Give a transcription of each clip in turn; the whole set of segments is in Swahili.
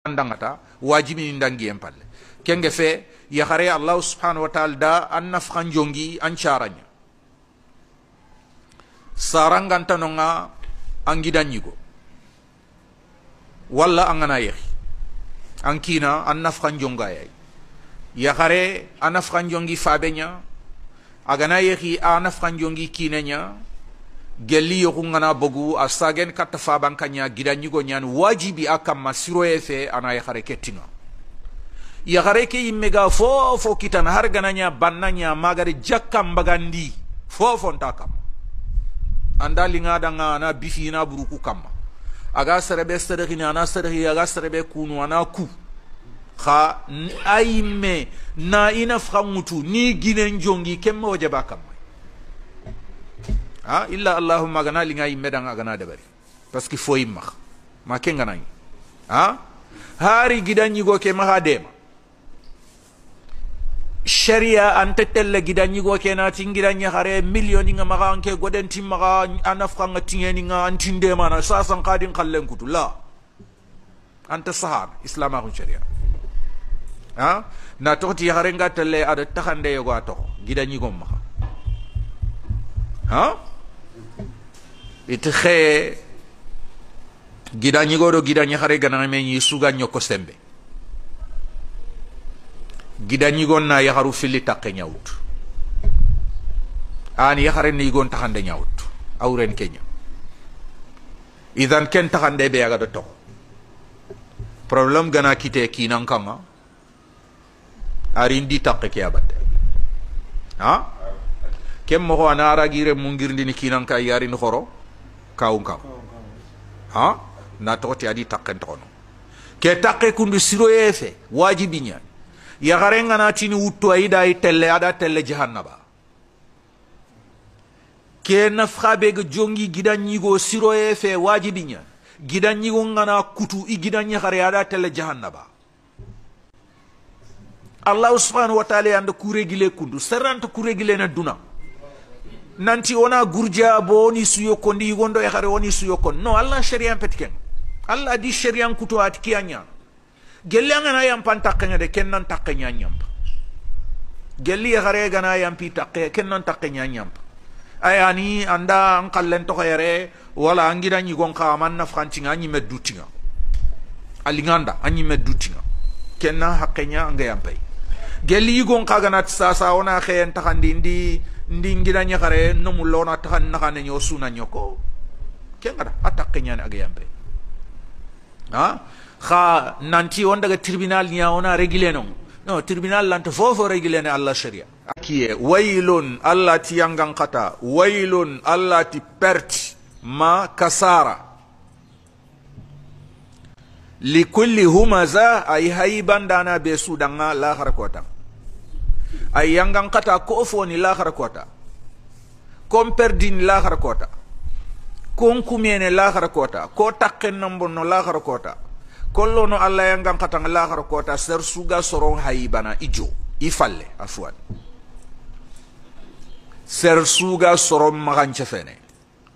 andangata ni ndangi palle kenge fe khare allah subhanahu wa taala da annaf khanjongi jongi an caranya sarangantanonga an gidanñigo walla yahi gana yehi an kina an nafkan gelli yoxungana bogu a sagen katta faban kanɲa gida ɲigo ɲani wajibi a kanma siroye fe ana yaxare ke tinga yaxare ke yimme ga fo fo kitana har gana ɲa banna ɲa magari jakkanbagandi fofonta kam anda linga danga ana bifi ina buruku kamma aga serebe serehini ana serehi aga serebe kunu ana ku xa ayime na ina faxa ŋutu ni ginen jongi kemme wo jaba kamma ha illa allahumma gana linga yimme dan agana dabari parce que fo yimma ma kenga nani ha hari gidanyi go ke maha dema sharia ante telle gidanyi go ke na tingidanyi hare millioni nga maga anke goden timmaga anafka nga tingeni nga antinde mana sasan qadin kallen kutula anta sahab islama ko sharia ha na toti hare nga telle ada takhande go ato gidanyi go maha ha iti xe gida gidañi xare ganaxime ñi suga ñoko sembe gida gidañigon na yaxaru filli taqe ñawut an yaxaren ni yigon taxande ñawut awren keña idan ken taxande be yaga do toxo problème gana kite kinan kanga arindi taqe ke abate ha ken moxo ana aragire mungirndini kinan ka yarin xoro kawu ha na toti adi takken tono ke takke kundu siro yefe wajibi nya ya garenga na tini wutto ayida ay telle ada telle jahannaba ke na frabe ga jongi gidan ñigo siro yefe wajibi nya gidan ñigo ngana kutu i gidan khare ada telle jahannaba allah subhanahu wa ta'ala anda kuregile kundu serante kuregile na duna nanti wona gurdia bo woni suyokko ndi yigonɗo e hare woni suyokko non alla sharia peti ken allah adi sharia kuto ati kiya ñam gelli angana yampan takkenge de ken nan takanya nyam ñampa gelli e hare gana pi takke ken nan takanya nyam ayani anda an kallen to yere wala angira ni gon ka man na a ngani meddutinga alinganda ani meddutinga ñimet dutinga ken na haqqe ña anga gelli yigon kaganati ona wona xeyen taxandi ndi ndi ngina ñaxare nomulla wona taxan naxane nyoko suna ñoko ke ngata a taqe ñani nanti on daga tribunal ña wona régulé no tribunal lanta fofo régulé ne allah sharia akiye wailun allah ti kata xata waylun allah ti pert ma kasara likulli humaza ay bandana be sudanga la harakota ay kata ko foni lahara kota kon perdini lahara kota kon kumene lahara kota ko takken nambonno lahara kota alla allah yangankatanga lahara kota ser suga soron haybana ijo i afwan ser suga soron magance fene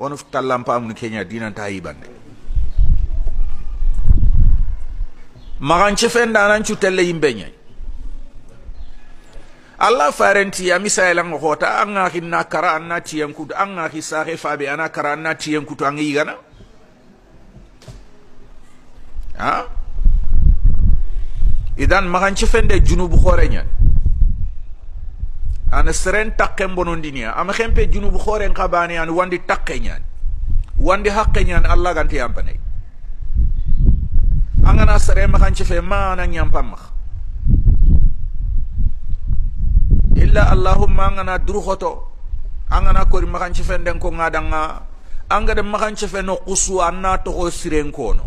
wonu tallampamunu kenya dinanta hayibande maganche fenda nan cutelle yimbe allah farenti ya hoota an anga hinna kara an na anga an ŋa hi sahe ana kara an na tiyenkutu yigana ha idan ci fende junubu hoore nya an seren takken dinia am xempe junubu hooren en baane an wandi takke nya wandi hakke nya allah ganti ampane angana magan ci fe maana ñampan maxa illa allahumma angana duruhoto angana kori makanci fenden ko ngadanga anga de makanci feno kusu anna to ko siren no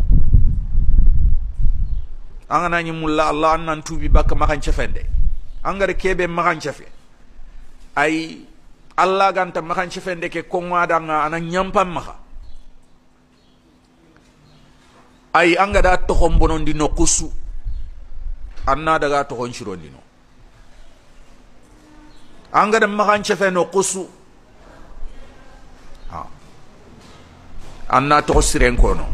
angana ni mulla allah annan tubi baka makanci fende angare kebe makan fe ay allah ganta makanci fende ke ko ngadanga ana nyampam maka ay anga da to hombonon di no kusu anna daga to hon shirondino angada magan cefe no kusu an na toxo siren kono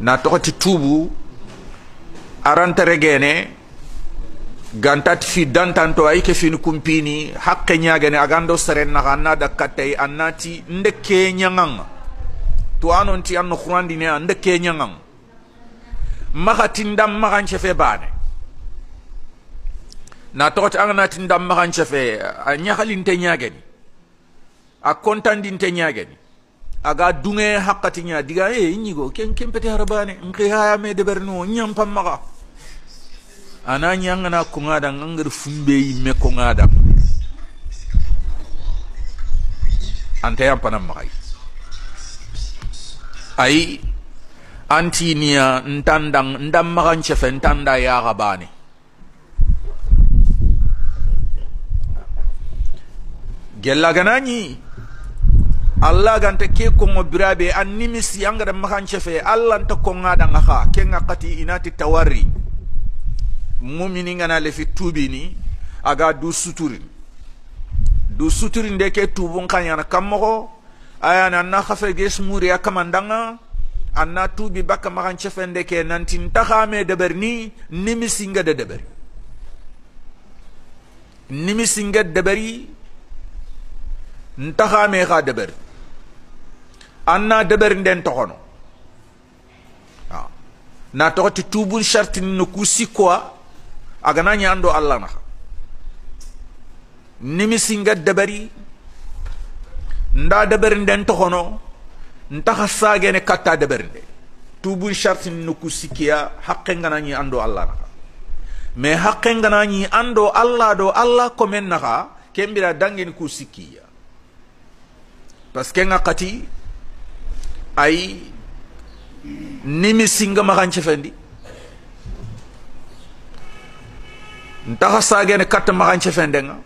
na toxoti tuubu aranta regene gantat fi dantanto ayi ke fi kumpini hakke ñagene agando seren naxa an na dakkattayi an nati nde ke ñanganga to ti an no xurandine a nde ke ñanganga maxatindan maxancefe baane na toxoti anganatin dam makan chefe a te nyagen a te nyagen aga dunge hakati nya diga e eh, ñigo ken ken pete me de berno nyam pam maga ana ñangana kongadan ngir fumbe yimme kongadan anta yampanan maxay ayi antiniya ntandang ndam makan chefe ntanda ya bane gellaganani allah ganta ke kongo birabe an nimisi an gada makan chefe allah nta konga danga ke kenga kati inati tawarri mumini ngana lefi tubini aga du suturin du suturin de ke tubun kanyana kamoko ayana na hafe gesmuri akamandanga anna tubi bakka makan cefe nde ke nanti ntaxame deberni nimisi nga deberi nimisi nga deberi nta me xa deɓeri anna deɓeri nden toxono na toxoti tubun chartini no ku sikkowa a gana ñando allah nimi nimisinga deɓeri nda deɓeri nden toxono ntaxa sagene katta deɓeri nden tubun chartini no ku sikkiya ngana ñi ando allah naxa me haqqe ngana ñi ando allah do allah komen naxa kembira dangeni ku sikkiya parce que nga kati eh, ay nimisi nga maxanche fendi ntaxa sagene katta maxanche fende nga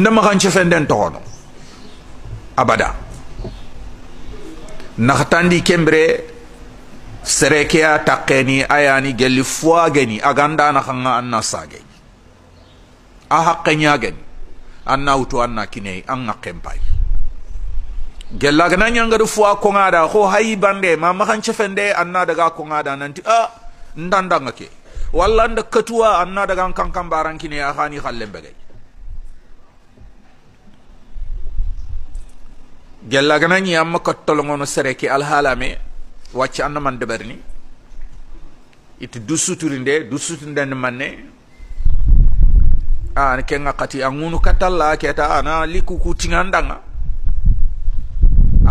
nda maxanche fenden toxono abada naxatandi kembre sereke a takkeni ayani gelli fuwageni agandanaxanga an na sagey a haqqe ñagani an na wutu an na kine an haqqen pay gellagana ñangadi fuwa koŋada ho hayi bande ma maxancefende an na daga koŋada nanti a ndandanga ke walla nda katuwa an na daga n kankan kine a xani xallen begey gellagana ñi an ma kattolongono sereke alhaalame wacce an na man deɓerni It du suturinde du suturinde manne an kenga kati an angunu katalla keta ana likuku daŋa tingandanga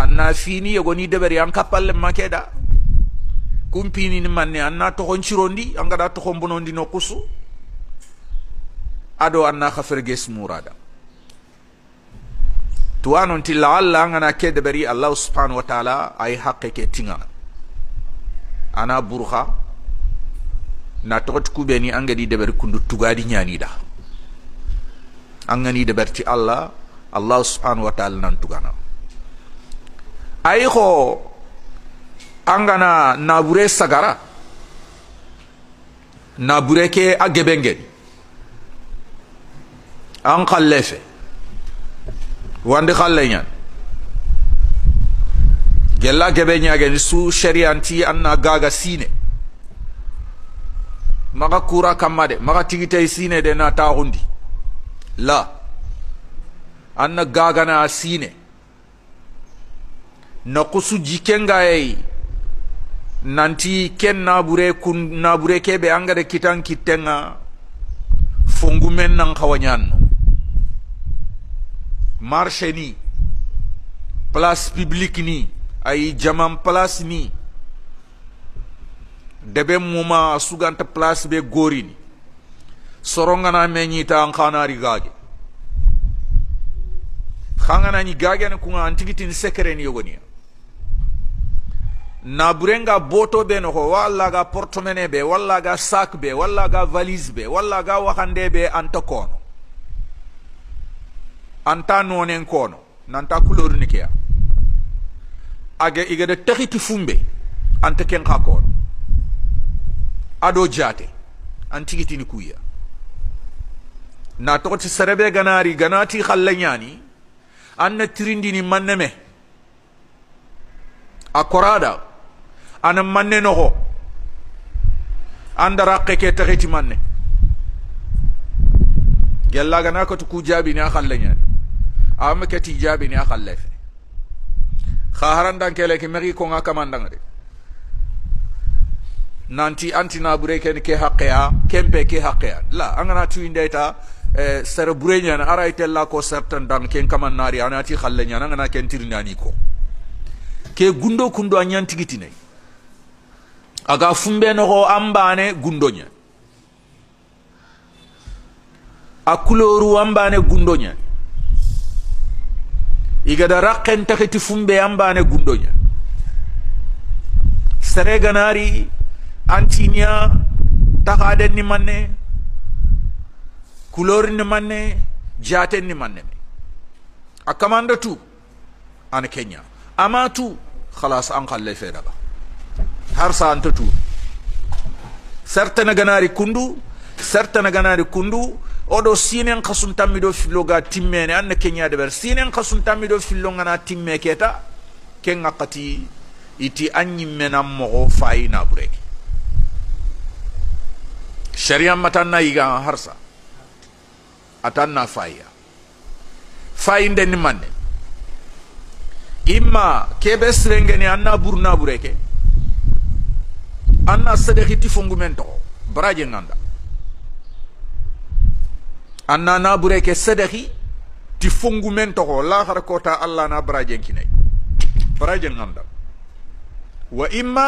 anna fini yegoni deberi an kapalle makeda kumpini ni manne anna tohon cirondi angada tohon bonondi no kusu ado anna khaferges murada tuwanon ti laalla angana ke deberi allah subhanahu wa taala ay haqqe ke tinga ana burha na toxoti kubeni angedi deberi kundu tugadi da. angani deberti allah allah subhanahu wa ta'ala nantugana. tugana ayi ko angana nabure sagara nabure ke a gebengeni an kalle fe wandi kalle ñan gella gebe ñageni su sharianti an na gaga sine maga kura kamma de maga tigitay sine de na taxundi la anna gagana asine nakusu jikengayei nanti ken nabure kun nabure kebe angare kitan kittenga fongumen nan kawanyanno marché ni place publique ni ay jaman place ni debe muma suganta place be gorini sorongana meñiita an xanari gaage gage gaagene kunga antigitini sekere ni yogoniya burenga boto be noxo walla ga portemone be walla ga sac be walla ga valise be walla ga waxande be anta kono anta nonen kono nanta ni keya age igede texiti fumbe anta ken xa kono ado jate antigitini kuya na togoti serebe ganari ganati xalle ñani anna tirindini manne me a korada ana manne noxo andara qeke taxiti manne gella gana katu ku jabini a xalle ñani ama keti jabini a xalle fe xa harandankele ke mexi konga kamandanga de nanti antina bure ke haqqeya kempe ke haqqeya la angana tuyindeyta sere bure ñana ara itella ko certain dan ken kaman naari anati xalle ñana ngana ken tirinani ko ke gundo kundo a ne. aga fumbe noxo an bane gundo ñe a kuloru an bane gundo ñe igada rakken taxiti fumbe an bane gundo ñe sere ganari antiniya taxaden ni manne couleur ni manne jaten ni manne a commande tout an kenya ama tout khalas an khalle fe daga har sa anta tout certaine ganari kundu certaine ganari kundu oɗo sinen kasum tammiɗo fillo ga timmene an na keñade ɓer sinen kasum tammiɗo fillo ngana timme keta ken gakkati iti an ñimmenan mogo fayi nabureke sharia matan na yiga harsa atan na faya fayinde ni manne imma kebe sirengeni anna buru nabureke anna sadakiti fongumen toxo baraje nganda anna nabureke sadaki ti fongumen toxo laxara kota allah na barajen kinay baraje nganda wa imma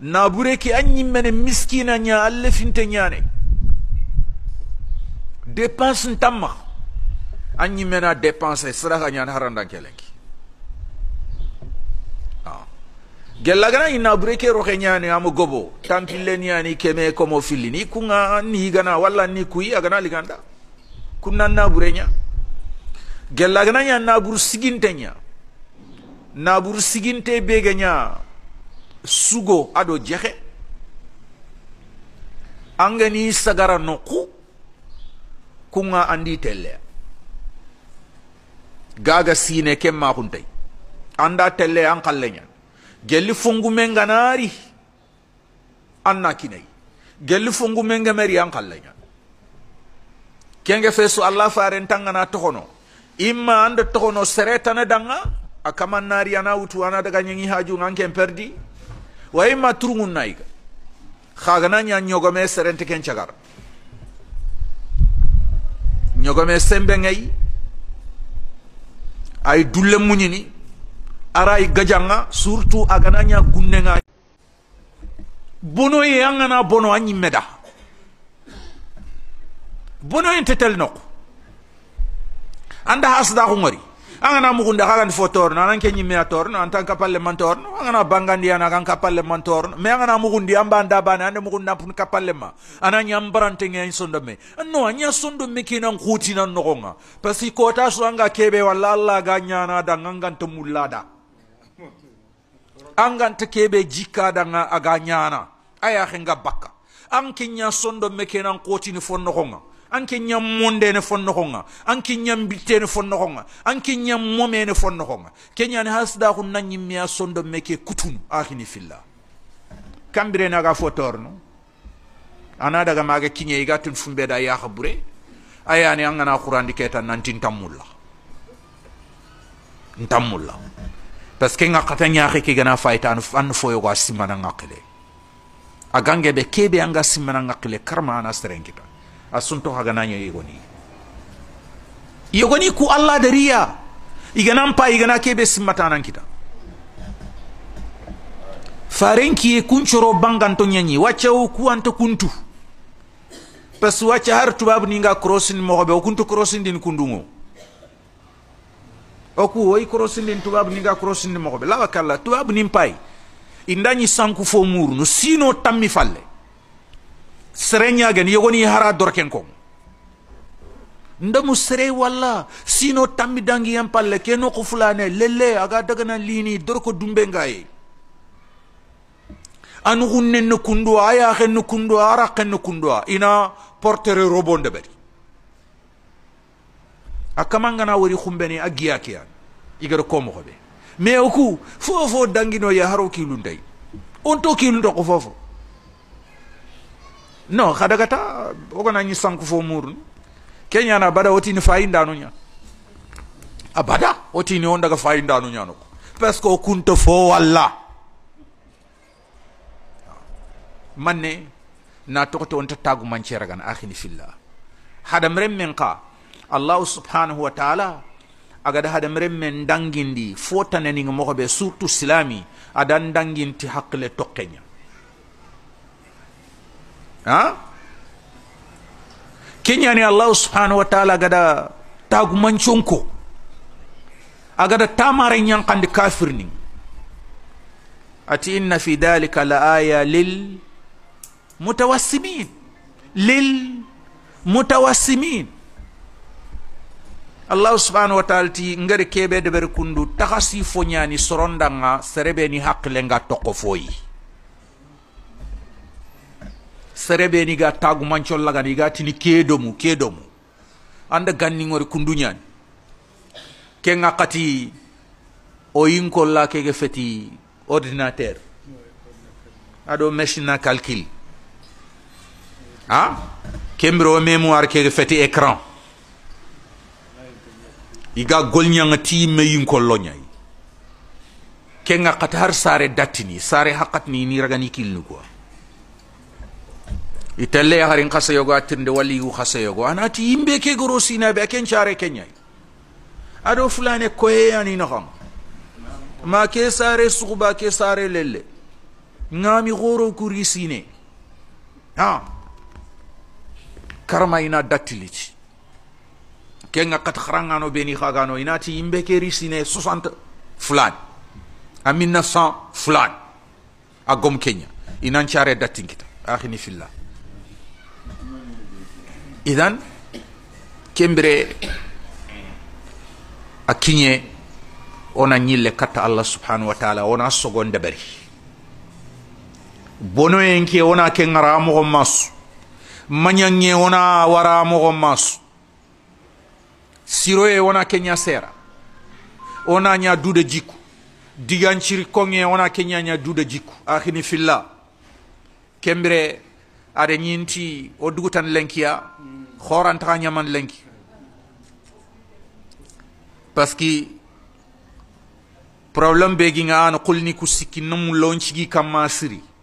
nabureke a ñimmene miskina ña allefinte ñane dépense ntamma an ɲimɛna dépense sira ka ɲana harandan kelenki ah. gellagana ina bureke roke ñani amo gobo tampille niyani keme komo fili ni kunga ni gana walla ni kuyi agana liganda kunnan nabure ña gellagana ña naburu siginte ña naburu siginte bege ña sugo ado jexe angeni sagara noku kunga andi telle gaga sine kem ken maxuntay anda telle an xalle ñan gelli fungu menga nari anna kinai gelli fungu menga mari an xalle ñan kenge fesu allah faren tangana toxono imma anda toxono seretana danga akaman nari ana utu ana daga ñangi haju ken perdi wa imma turungun nayiga xagana ña ñogome serente ken chagara ñogomee sembe ngay ay dulle muñini aray gajanga surtout agana ña gunne nga bono ye an gana bono a ñimme da bono ye tetel nok anda hasdaxu ngori angana mugunda kagani fo torno anan ke ñimmea torno antan kapalle man torno angana bangandi ana kan kapalle man torno mais angana mugundi amban dabane ande mugunda pun kapalle ma ana ñambarante ŋe sondo me no aña sondo me kina kutinan nogonga parce que kota so anga kebe walla allah ga ñana dan anganta mullada anganta kebe jikka danga aga ñana aya henga bakka an ke ña sondo me kenan kotini fo nogonga anke nyam monde ne fonno honga anke nyam bitte ne fonno honga anke nyam mome ne fonno honga kenya ne hasda hun nanyi miya sondo meke kutunu akini filla kambire naga fotorno ana daga maga kinye igatun fumbe da ya khabure ayani angana qur'an diketa nanti tamulla ntamulla parce que nga katanya ke gana fayta an an foyo ga simana ngakle agange be kebe anga simana ngakle karma ana serengita a sunto haganaño yegoni yogoni ku allah dariya iganan pa igana keɓe simmatanan kita farenkiye kuncoro banganto ñañi waccawo kuwanto kuntu par ce que wacca har tubabu ninga crossini moxoɓe o kuntu crossindin kundungo o ku woy crossindin tubabu ninga crossindi moxoɓe lawa tubabu nin pay indañi sanku fo murunu sino tammi falle sere gen yogoni hara dorken kon ndamu sere walla sino tammi dangiyan palle ke no fulane lele aga dagana lini dorko dumbe ngaye anu gunnen no kundua aya xen kundua ara xen kundua ina portere robonde bari a kamangana wori xumbene a giya keyan igara komoxoɓe mais oku fofo dangino ye haro kilunday on to kilunta ko fofo non hadagata gata ogona ñi sanku fo murnu keñana bada wotini fayindanu ñan abada wotini on daga fayindanu ñano ko parce que o kunta fo walla manne na toxote on tattagu manceragan axini filla hadam ren men ka allahu subhanahu wa taala agada hadam ren men dangindi fo tananiga moxoɓe surtout silami adan danginti haqle toqeña ha ni allah subhanahu wa ta'ala gada tagumanconko agada tamare ñankandi kafir ni ati inna fi dalika la aya lil mutawassimin lil mutawassimin Allah subhanahu wa taala ti ngari keɓe deɓere kundu taxa sifo ñani sorondanga serebe ni haqqilenga toqo foyi ni ga tagu mancollagani ga tini kedo mu anda ganniŋori ngori ken a kati o ke kege feti ordinateur ado machine na calcul a kembiro o mémoire kege feti écran iga golñaŋa ti me yinko ken a kati har sare dattini sare hakkatini ni ragani kilni quoi italle harin kasa yogo attirnde walla yigu kasa yogo anati yimɓe ke goro sinaɓe a kencare keñay aɗo fulane koyeyani nahan ma ke sare suguba ke sare lelle ngami goro kuri sine ha karma ina dattiliti kenga kat harangano beni hagano inati yimɓe ke ri sine 60 fulane a 1900 fulane a gom kenya inan care dattinkita ahini fillah idhan kembere a kiñe ona ñille katta allah subhanahu wa taala wona sogon debari bonoyenke wona ke ngara mogo masu mañange wona wara mogo masu siroye wona ke ña sera wona ña duude jikku diganciri konge wona ke ña ña duude jikku ahini filla kembire ada ñinti o dugutan lenkiya mm. horantaxa ñaman lenki parce que problème be gi nga ana kulni ku sikki namu loncigi kamma siri